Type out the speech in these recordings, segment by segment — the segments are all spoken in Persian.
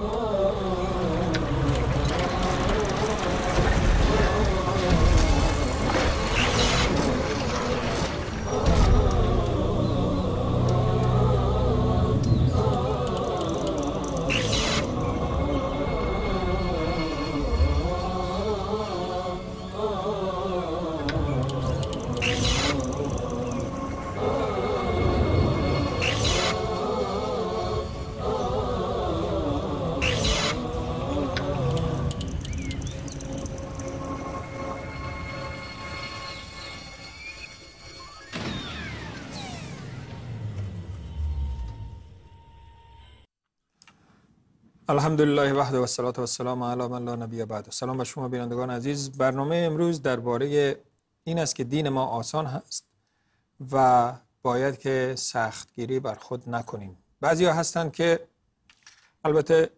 Oh. الحمدلله وحده و صلات و سلام من لا نبی بعد سلام به شما بینندگان عزیز برنامه امروز درباره این است که دین ما آسان هست و باید که سختگیری بر خود نکنیم بعضی ها هستند که البته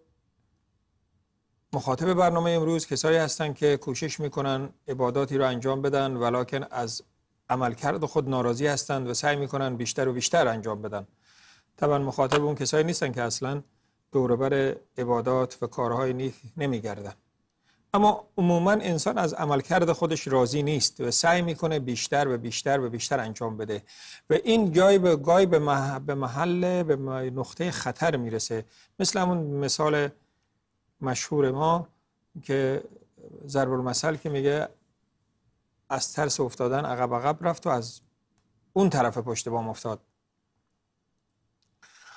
مخاطب برنامه امروز کسایی هستند که کوشش میکنن عباداتی را انجام بدن ولکن از عملکرد خود ناراضی هستند و سعی میکنن بیشتر و بیشتر انجام بدن طبعا مخاطب اون کسایی نیستن که اصلا دوربر عبادات و کارهای نیک نمیگردن اما عموما انسان از عملکرد خودش راضی نیست و سعی میکنه بیشتر و بیشتر و بیشتر انجام بده و این جای به گای به محل به نقطه خطر میرسه مثل اون مثال مشهور ما که ضرب المثل که میگه از ترس افتادن عقب عقب رفت و از اون طرف پشت بام افتاد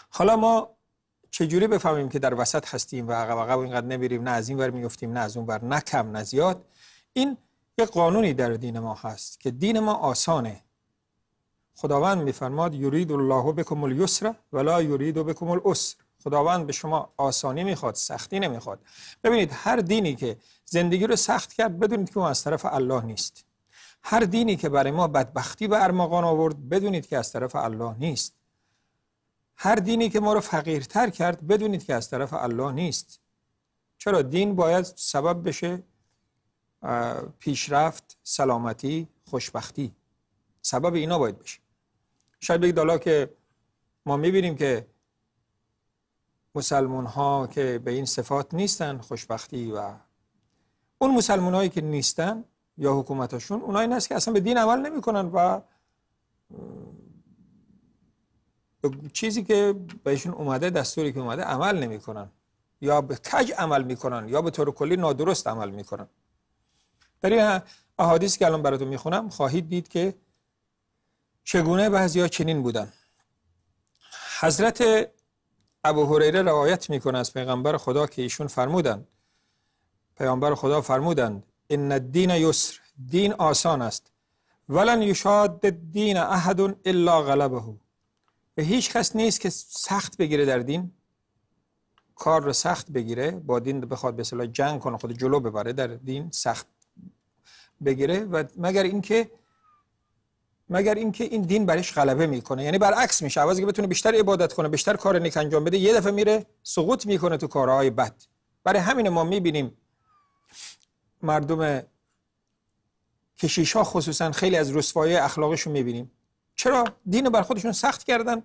حالا ما چجوری بفهمیم که در وسط هستیم و عقب عقب اینقدر نمیریم نه از این ور میفتیم نه از اون ور نه کم نه زیاد این یه قانونی در دین ما هست که دین ما آسانه خداوند میفرماد یورید الله بکم الیسر ولا یورید بکم العسر خداوند به شما آسانی میخواد سختی نمیخواد ببینید هر دینی که زندگی رو سخت کرد بدونید که اون از طرف الله نیست هر دینی که برای ما بدبختی و ارماغان آورد بدونید که از طرف الله نیست هر دینی که ما رو فقیرتر کرد بدونید که از طرف الله نیست چرا دین باید سبب بشه پیشرفت سلامتی خوشبختی سبب اینا باید بشه شاید بگید حالا که ما میبینیم که مسلمون ها که به این صفات نیستن خوشبختی و اون مسلمون هایی که نیستن یا حکومتشون اونایی هست که اصلا به دین عمل نمیکنن و چیزی که بهشون اومده دستوری که اومده عمل نمیکنن یا به کج عمل میکنن یا به طور کلی نادرست عمل میکنن در این احادیث که الان براتون میخونم خواهید دید که چگونه بعضیا چنین بودن حضرت ابو هریره روایت میکنه از پیغمبر خدا که ایشون فرمودند پیامبر خدا فرمودند ان الدین یسر دین آسان است ولن یشاد دین احد الا غلبه و هیچ کس نیست که سخت بگیره در دین کار رو سخت بگیره با دین بخواد به صلاح جنگ کنه خود جلو ببره در دین سخت بگیره و مگر اینکه مگر اینکه این دین برش غلبه میکنه یعنی برعکس میشه عوضی که بتونه بیشتر عبادت کنه بیشتر کار نیک انجام بده یه دفعه میره سقوط میکنه تو کارهای بد برای همین ما میبینیم مردم کشیش ها خصوصا خیلی از رسوایی اخلاقشون میبینیم چرا دین بر خودشون سخت کردن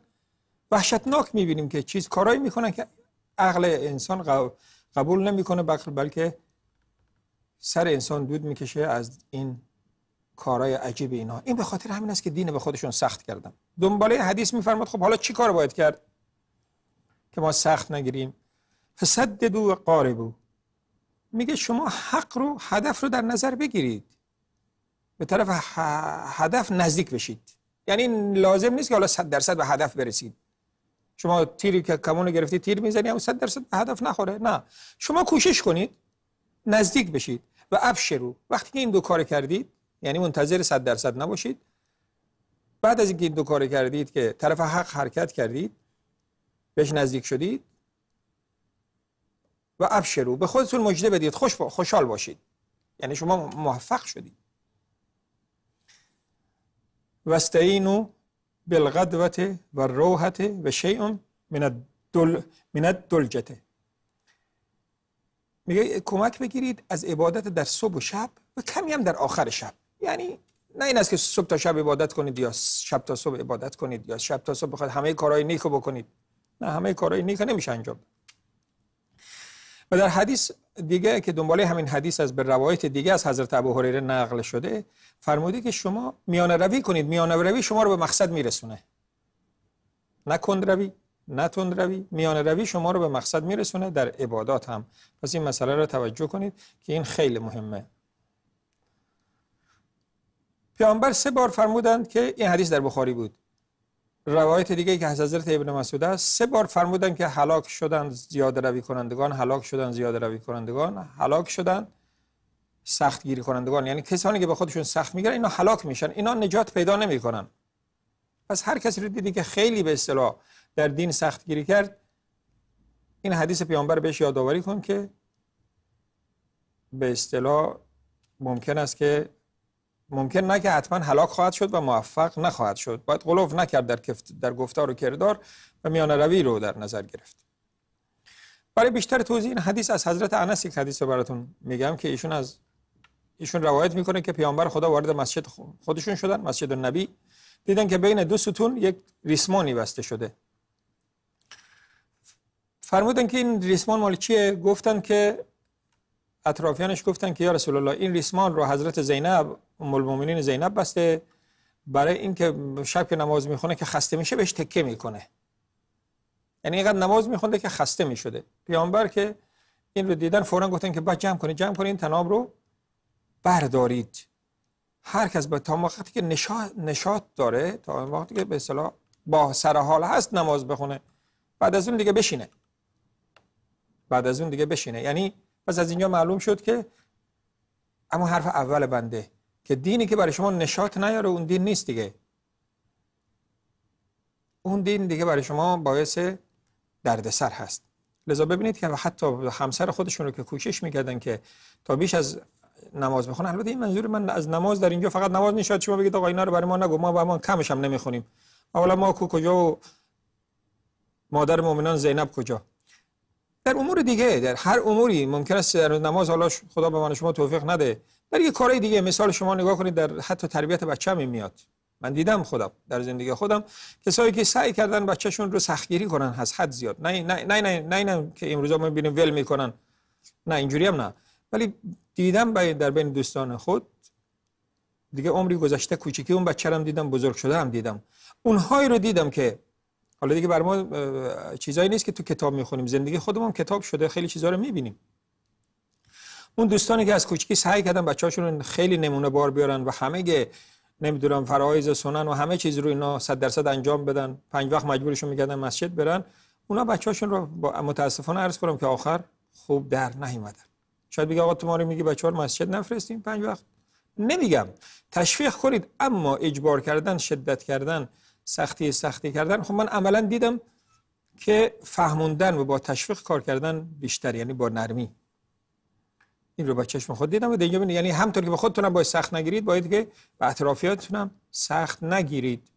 وحشتناک میبینیم که چیز کارایی میکنن که عقل انسان قبول نمیکنه بلکه سر انسان دود میکشه از این کارای عجیب اینا این به خاطر همین است که دین به خودشون سخت کردن دنباله حدیث میفرماد خب حالا چی کار باید کرد که ما سخت نگیریم دو و قاربو میگه شما حق رو هدف رو در نظر بگیرید به طرف هدف نزدیک بشید یعنی لازم نیست که حالا 100 درصد به هدف برسید شما تیری که کمون رو گرفتی تیر میزنی اما 100 درصد به هدف نخوره نه شما کوشش کنید نزدیک بشید و ابشرو وقتی که این دو کار کردید یعنی منتظر 100 درصد نباشید بعد از اینکه این دو کار کردید که طرف حق حرکت کردید بهش نزدیک شدید و ابشرو به خودتون مژده بدید خوش با... خوشحال باشید یعنی شما موفق شدید واستعینو بالغدوت و روحت و شیء من الدل من میگه کمک بگیرید از عبادت در صبح و شب و کمی هم در آخر شب یعنی نه این است که صبح تا شب عبادت کنید یا شب تا صبح عبادت کنید یا شب تا صبح بخواد همه کارهای نیکو بکنید نه همه کارهای نیکو نمیشه انجام و در حدیث دیگه که دنباله همین حدیث از به روایت دیگه از حضرت ابو هریره نقل شده فرموده که شما میانه روی کنید میانه روی شما رو به مقصد میرسونه نه کند روی نه تند روی میانه روی شما رو به مقصد میرسونه در عبادات هم پس این مسئله رو توجه کنید که این خیلی مهمه پیامبر سه بار فرمودند که این حدیث در بخاری بود روایت دیگه که از حضرت ابن مسعود است سه بار فرمودن که هلاک شدن زیاده روی کنندگان هلاک شدن زیاده روی کنندگان هلاک شدن سخت گیری کنندگان یعنی کسانی که به خودشون سخت میگیرن اینا هلاک میشن اینا نجات پیدا نمیکنن پس هر کسی رو دیدی که خیلی به اصطلاح در دین سخت گیری کرد این حدیث پیامبر بهش یادآوری کن که به اصطلاح ممکن است که ممکن نه که حتما هلاک خواهد شد و موفق نخواهد شد باید غلوف نکرد در, در گفتار و کردار و میان روی رو در نظر گرفت برای بیشتر توضیح این حدیث از حضرت انس یک حدیث براتون میگم که ایشون از ایشون روایت میکنه که پیامبر خدا وارد مسجد خودشون شدن مسجد نبی دیدن که بین دو ستون یک ریسمانی بسته شده فرمودن که این ریسمان مال چیه گفتن که اطرافیانش گفتن که یا رسول الله این ریسمان رو حضرت زینب ام زینب بسته برای اینکه شب که نماز میخونه که خسته میشه بهش تکه میکنه یعنی اینقدر نماز میخونه که خسته میشده پیامبر که این رو دیدن فورا گفتن که بعد جمع کنید جمع کنید این تناب رو بردارید هر کس به تا وقتی که نشاط نشاط داره تا وقتی که به اصطلاح با سر حال هست نماز بخونه بعد از اون دیگه بشینه بعد از اون دیگه بشینه یعنی پس از اینجا معلوم شد که اما حرف اول بنده که دینی که برای شما نشاط نیاره اون دین نیست دیگه اون دین دیگه برای شما باعث دردسر هست لذا ببینید که حتی همسر خودشون رو که کوشش میکردن که تا بیش از نماز بخونن البته این منظور من از نماز در اینجا فقط نماز نشاط شما بگید آقا اینا رو برای ما نگو ما با ما کمش هم نمیخونیم اولا ما کو کجا و مادر مؤمنان زینب کجا در امور دیگه در هر اموری ممکن است در نماز حالا خدا به من شما توفیق نده در یه کارهای دیگه مثال شما نگاه کنید در حتی تربیت بچه هم میاد من دیدم خودم در زندگی خودم کسایی که سعی کردن بچهشون رو سختگیری کنن از حد زیاد نه نه نه نه, نه, که امروزا ما ببینیم ول میکنن نه اینجوری هم نه ولی دیدم در بین دوستان خود دیگه عمری گذشته کوچیکی اون بچه هم دیدم بزرگ شده هم دیدم اونهایی رو دیدم که حالا دیگه بر ما چیزایی نیست که تو کتاب میخونیم زندگی خودمون کتاب شده خیلی چیزا رو میبینیم اون دوستانی که از کوچکی سعی کردن بچه‌هاشون خیلی نمونه بار بیارن و همه نمیدونم فرایز سنن و همه چیز رو اینا 100 درصد انجام بدن پنج وقت مجبورشون میکردن مسجد برن اونا بچه‌هاشون رو با متاسفانه عرض کنم که آخر خوب در نیومدن شاید بگه آقا تو ماری میگی بچه‌ها رو مسجد نفرستیم پنج وقت نمیگم تشویق کنید اما اجبار کردن شدت کردن سختی سختی کردن خب من عملا دیدم که فهموندن و با تشویق کار کردن بیشتر یعنی با نرمی این رو با چشم خود دیدم و دیگه یعنی همطور که به خودتونم باید سخت نگیرید باید که به هم سخت نگیرید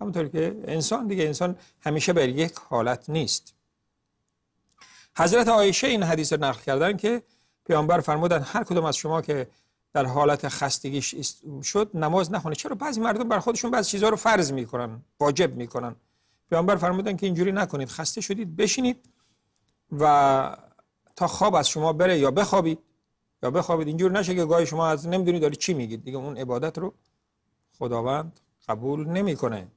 همونطور که انسان دیگه انسان همیشه به یک حالت نیست حضرت عایشه این حدیث رو نقل کردن که پیامبر فرمودن هر کدوم از شما که در حالت خستگیش شد نماز نخونه چرا بعضی مردم بر خودشون بعضی چیزها رو فرض میکنن واجب میکنن پیامبر فرمودن که اینجوری نکنید خسته شدید بشینید و تا خواب از شما بره یا بخوابید یا بخوابید اینجور نشه که گاهی شما از نمیدونید داری چی میگید دیگه اون عبادت رو خداوند قبول نمیکنه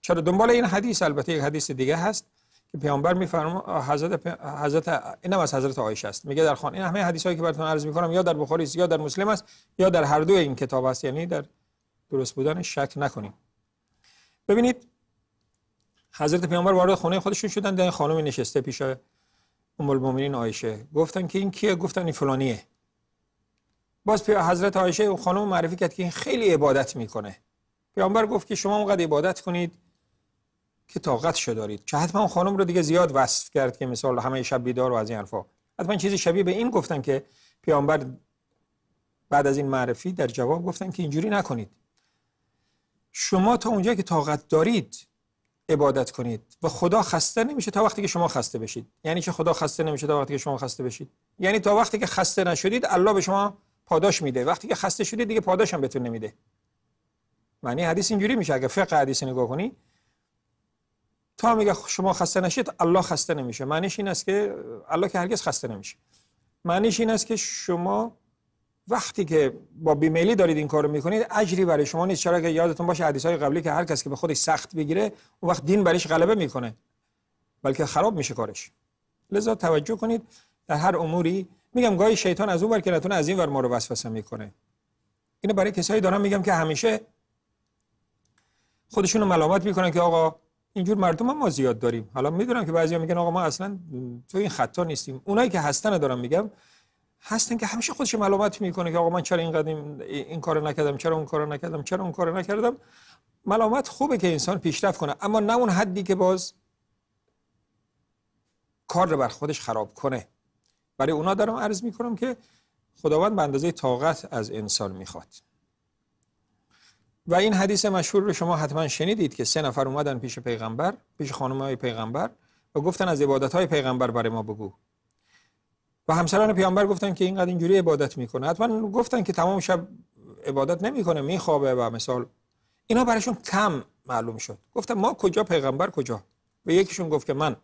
چرا دنبال این حدیث البته یک حدیث دیگه هست که پیامبر میفرما حضرت حضرت اینم از حضرت عایشه است میگه در خانه این همه حدیث هایی که براتون عرض میکنم یا در بخاری است یا در مسلم است یا در هر دو این کتاب است یعنی در درست بودن شک نکنیم ببینید حضرت پیامبر وارد خانه خودشون شدن در خانم نشسته پیش ام المؤمنین عایشه گفتن که این کیه گفتن این فلانیه باز پی حضرت عایشه و خانم معرفی کرد که این خیلی عبادت میکنه پیامبر گفت که شما اونقدر عبادت کنید که طاقتشو دارید که حتما خانم رو دیگه زیاد وصف کرد که مثال همه شب بیدار و از این حرفا حتما چیزی شبیه به این گفتن که پیامبر بعد از این معرفی در جواب گفتن که اینجوری نکنید شما تا اونجا که طاقت دارید عبادت کنید و خدا خسته نمیشه تا وقتی که شما خسته بشید یعنی چه خدا خسته نمیشه تا وقتی که شما خسته بشید یعنی تا وقتی که خسته نشدید الله به شما پاداش میده وقتی که خسته شدید دیگه پاداش هم بهتون نمیده معنی حدیث اینجوری میشه اگه فقه حدیث نگاه کنی تا میگه شما خسته نشید الله خسته نمیشه معنیش این است که الله که هرگز خسته نمیشه معنیش این است که شما وقتی که با بیمیلی دارید این کارو میکنید اجری برای شما نیست چرا که یادتون باشه حدیث های قبلی که هر کس که به خودش سخت بگیره اون وقت دین برش غلبه میکنه بلکه خراب میشه کارش لذا توجه کنید در هر اموری میگم گاهی شیطان از اون ور که نتونه از این ور ما رو وسوسه میکنه اینو برای کسایی دارم میگم که همیشه خودشونو ملامت میکنن که آقا اینجور مردم ما زیاد داریم حالا میدونم که بعضی میگن آقا ما اصلا تو این خطا نیستیم اونایی که هستن دارم میگم هستن که همیشه خودش ملامت میکنه که آقا من چرا این این, این کارو نکردم چرا اون کارو نکردم چرا اون کارو نکردم ملامت خوبه که انسان پیشرفت کنه اما نه اون حدی که باز کار رو بر خودش خراب کنه برای اونا دارم عرض میکنم که خداوند به اندازه طاقت از انسان میخواد و این حدیث مشهور رو شما حتما شنیدید که سه نفر اومدن پیش پیغمبر پیش خانم های پیغمبر و گفتن از عبادت های پیغمبر برای ما بگو و همسران پیامبر گفتن که اینقدر اینجوری عبادت میکنه حتما گفتن که تمام شب عبادت نمیکنه میخوابه و مثال اینا برایشون کم معلوم شد گفتن ما کجا پیغمبر کجا و یکیشون گفت که من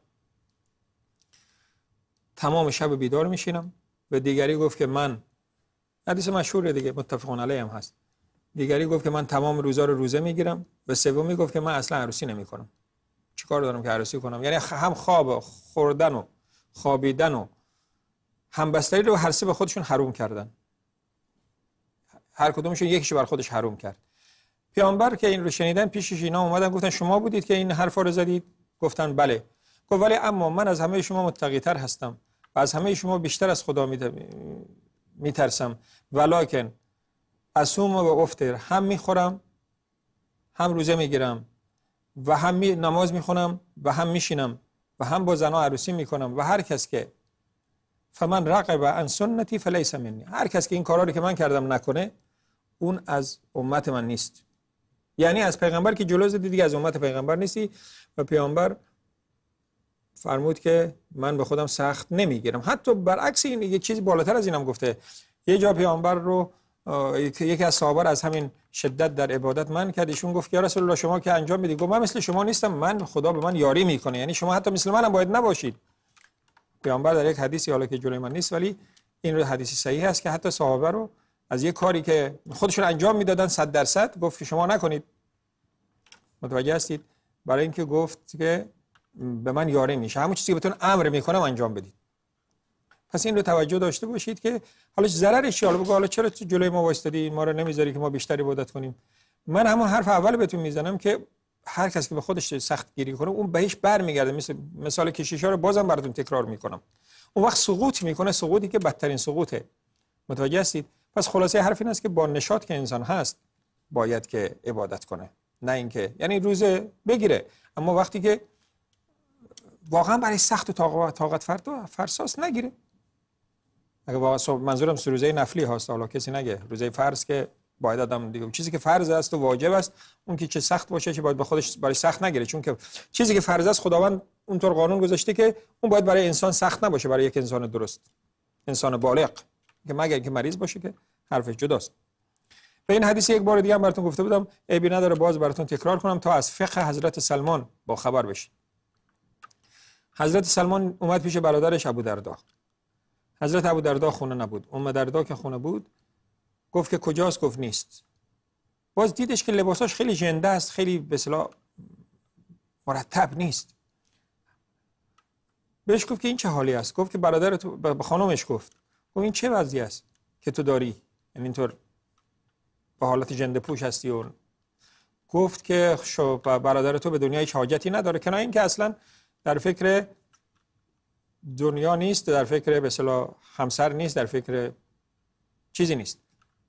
تمام شب بیدار میشینم و دیگری گفت که من حدیث مشهور دیگه متفقون علیه هست دیگری گفت که من تمام روزا رو روزه میگیرم و سومی گفت که من اصلا عروسی نمی نمیکنم چیکار دارم که عروسی کنم یعنی هم خواب خوردن و خوابیدن و همبستری رو هر سه به خودشون حروم کردن هر کدومشون یکیش بر خودش حروم کرد پیامبر که این رو شنیدن پیشش اینا اومدن گفتن شما بودید که این حرفا رو زدید گفتن بله گفت ولی اما من از همه شما متقی هستم و از همه شما بیشتر از خدا میترسم ولیکن اصوم و افتر هم میخورم هم روزه میگیرم و هم می نماز میخونم و هم میشینم و هم با زنا عروسی میکنم و هر کس که فمن رقب عن سنتی فلیس منی هر کس که این کارا رو که من کردم نکنه اون از امت من نیست یعنی از پیغمبر که جلوز دیدی از امت پیغمبر نیستی و پیامبر فرمود که من به خودم سخت نمیگیرم حتی برعکس این یه چیز بالاتر از اینم گفته یه جا پیامبر رو یکی از صحابه از همین شدت در عبادت من کرد ایشون گفت یا رسول الله شما که انجام میدید گفت من مثل شما نیستم من خدا به من یاری میکنه یعنی شما حتی مثل منم باید نباشید پیامبر در یک حدیثی حالا که جلوی من نیست ولی این رو حدیثی صحیح است که حتی صحابه رو از یک کاری که خودشون انجام میدادن 100 درصد گفت که شما نکنید متوجه هستید برای اینکه گفت که به من یاری میشه همون چیزی که بهتون امر میکنم انجام بدید پس این رو توجه داشته باشید که حالا ضررش حالا بگو حالا چرا جلوی ما وایستادی ما رو نمیذاری که ما بیشتری عبادت کنیم من همون حرف اول بهتون میزنم که هر کس که به خودش سخت گیری کنه اون بهش برمیگرده مثل مثال کشیش ها رو بازم براتون تکرار میکنم اون وقت سقوط میکنه سقوطی که بدترین سقوطه متوجه هستید پس خلاصه حرف این است که با نشاط که انسان هست باید که عبادت کنه نه اینکه یعنی روزه بگیره اما وقتی که واقعا برای سخت و طاقت فرساس نگیره اگه واقعا صبح منظورم روزه نفلی هست، حالا کسی نگه روزه فرض که باید آدم دیگه چیزی که فرض است و واجب است اون که چه سخت باشه که باید به خودش برای سخت نگیره چون که چیزی که فرض است خداوند اونطور قانون گذاشته که اون باید برای انسان سخت نباشه برای یک انسان درست انسان بالغ که مگه اینکه مریض باشه که حرفش جداست به این حدیث یک بار دیگه هم براتون گفته بودم بی نداره باز براتون تکرار کنم تا از فقه حضرت سلمان با خبر بشید حضرت سلمان اومد پیش برادرش ابو درداخ حضرت ابو دردا خونه نبود ام دردا که خونه بود گفت که کجاست گفت نیست باز دیدش که لباساش خیلی جنده است خیلی به مرتب نیست بهش گفت که این چه حالی است گفت که برادر تو به خانمش گفت گفت این چه وضعی است که تو داری یعنی اینطور به حالت جنده پوش هستی و گفت که خب برادر تو به دنیا هیچ حاجتی نداره که نه اینکه اصلا در فکر دنیا نیست در فکر به همسر نیست در فکر چیزی نیست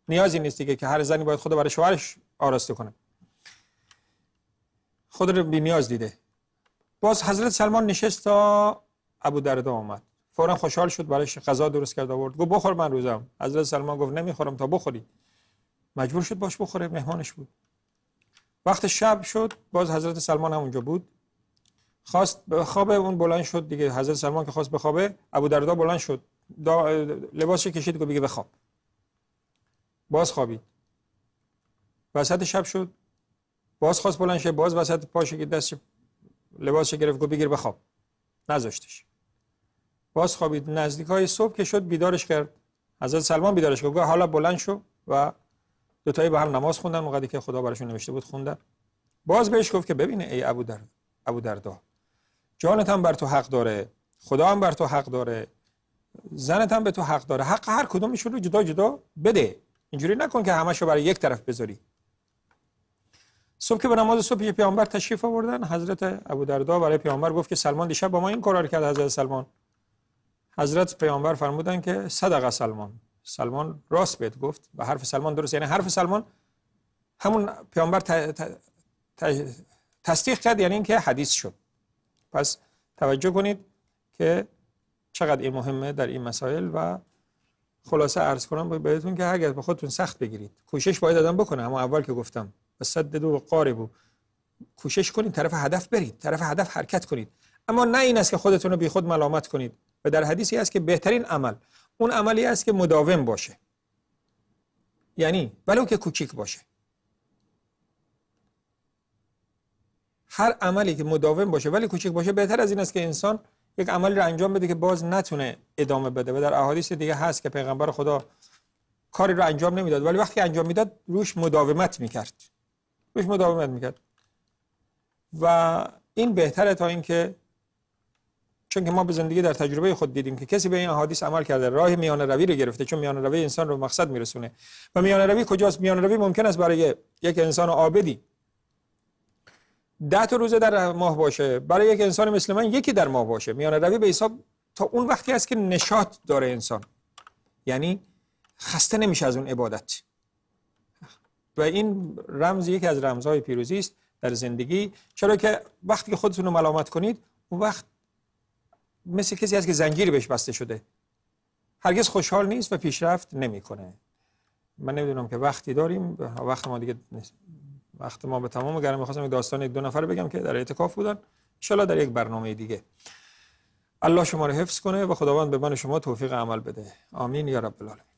نیازی نیست دیگه که هر زنی باید خود برای شوهرش آراسته کنه خود رو بی نیاز دیده باز حضرت سلمان نشست تا ابو درده آمد فورا خوشحال شد برایش غذا درست کرد آورد گفت بخور من روزم حضرت سلمان گفت نمیخورم تا بخوری مجبور شد باش بخوره مهمانش بود وقت شب شد باز حضرت سلمان هم اونجا بود خواست بخوابه اون بلند شد دیگه حضرت سلمان که خواست بخوابه ابو دردا بلند شد لباسش کشید که بگه بخواب باز خوابید وسط شب شد باز خواست بلند شه باز وسط که دست لباسش گرفت گفت بگیر بخواب نذاشتش باز خوابید نزدیک های صبح که شد بیدارش کرد حضرت سلمان بیدارش کرد حالا بلند شو و دوتایی به هم نماز خوندن اونقدی که خدا براشون نوشته بود خوندن باز بهش گفت که ببینه ای ابو دردا ابو دردا جانت هم بر تو حق داره خدا هم بر تو حق داره زنت هم به تو حق داره حق هر کدوم رو جدا جدا بده اینجوری نکن که همه شو برای یک طرف بذاری صبح که به نماز صبح پیامبر تشریف آوردن حضرت ابو دردا برای پیامبر گفت که سلمان دیشب با ما این قرار کرد حضرت سلمان حضرت پیامبر فرمودن که صدق سلمان سلمان راست بهت گفت و حرف سلمان درست یعنی حرف سلمان همون پیامبر تصدیق کرد یعنی اینکه حدیث شد پس توجه کنید که چقدر این مهمه در این مسائل و خلاصه عرض کنم بهتون که اگر به خودتون سخت بگیرید کوشش باید آدم بکنه اما اول که گفتم صد دو قاربو کوشش کنید طرف هدف برید طرف هدف حرکت کنید اما نه این است که خودتون رو بی خود ملامت کنید و در حدیثی است که بهترین عمل اون عملی است که مداوم باشه یعنی ولو که کوچیک باشه هر عملی که مداوم باشه ولی کوچک باشه بهتر از این است که انسان یک عملی رو انجام بده که باز نتونه ادامه بده و در احادیث دیگه هست که پیغمبر خدا کاری رو انجام نمیداد ولی وقتی انجام میداد روش مداومت میکرد روش مداومت میکرد و این بهتره تا اینکه چون که ما به زندگی در تجربه خود دیدیم که کسی به این احادیث عمل کرده راه میان روی رو گرفته چون میان روی انسان رو مقصد میرسونه و میان روی کجاست میان روی ممکن است برای یک انسان عابدی ده تا روزه در ماه باشه برای یک انسان مثل من یکی در ماه باشه میان روی به حساب تا اون وقتی است که نشاط داره انسان یعنی خسته نمیشه از اون عبادت و این رمز یکی از رمزهای پیروزی است در زندگی چرا که وقتی که خودتون رو ملامت کنید اون وقت مثل کسی هست که زنجیری بهش بسته شده هرگز خوشحال نیست و پیشرفت نمیکنه من نمیدونم که وقتی داریم وقت ما دیگه وقت ما به تمام گرم میخواستم یک داستان یک دو نفر بگم که در اعتکاف بودن ان در یک برنامه دیگه الله شما رو حفظ کنه و خداوند به من شما توفیق عمل بده آمین یا رب العالمین